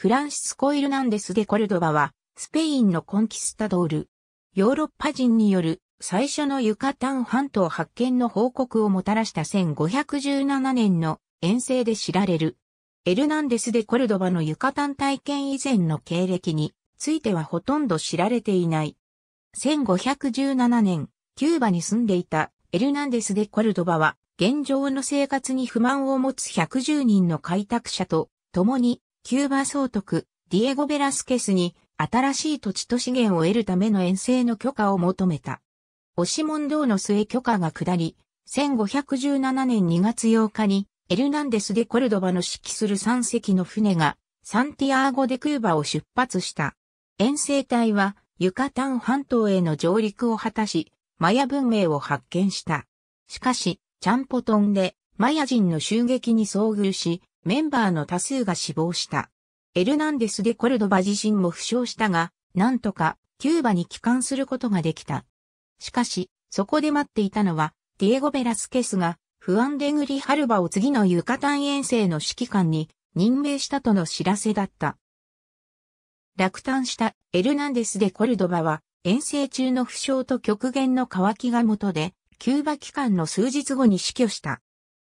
フランシスコ・イルナンデス・デ・コルドバは、スペインのコンキスタドール。ヨーロッパ人による最初のユカタン半島発見の報告をもたらした1517年の遠征で知られる。エルナンデス・デ・コルドバのユカタン体験以前の経歴についてはほとんど知られていない。1517年、キューバに住んでいたエルナンデス・デ・コルドバは現状の生活に不満を持つ110人の開拓者と共にキューバ総督、ディエゴ・ベラスケスに、新しい土地と資源を得るための遠征の許可を求めた。押し問答の末許可が下り、1517年2月8日に、エルナンデス・デ・コルドバの指揮する3隻の船が、サンティアーゴ・デ・クーバを出発した。遠征隊は、ユカタン半島への上陸を果たし、マヤ文明を発見した。しかし、チャンポトンで、マヤ人の襲撃に遭遇し、メンバーの多数が死亡した。エルナンデス・でコルドバ自身も負傷したが、なんとかキューバに帰還することができた。しかし、そこで待っていたのは、ディエゴ・ベラスケスが、フアンデグリ・ハルバを次のユカタン遠征の指揮官に任命したとの知らせだった。落胆したエルナンデス・でコルドバは、遠征中の負傷と極限の渇きが元で、キューバ期間の数日後に死去した。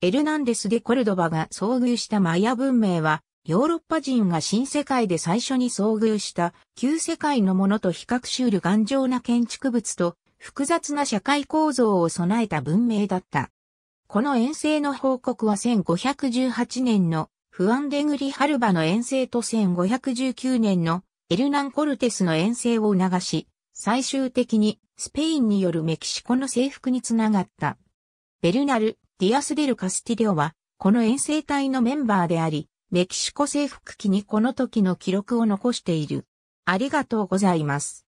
エルナンデス・デ・コルドバが遭遇したマヤ文明は、ヨーロッパ人が新世界で最初に遭遇した旧世界のものと比較しうる頑丈な建築物と複雑な社会構造を備えた文明だった。この遠征の報告は1518年のフアンデグリ・ハルバの遠征と1519年のエルナン・コルテスの遠征を促し、最終的にスペインによるメキシコの征服につながった。ベルナル、ディアスデル・カスティリオは、この遠征隊のメンバーであり、メキシコ征服期にこの時の記録を残している。ありがとうございます。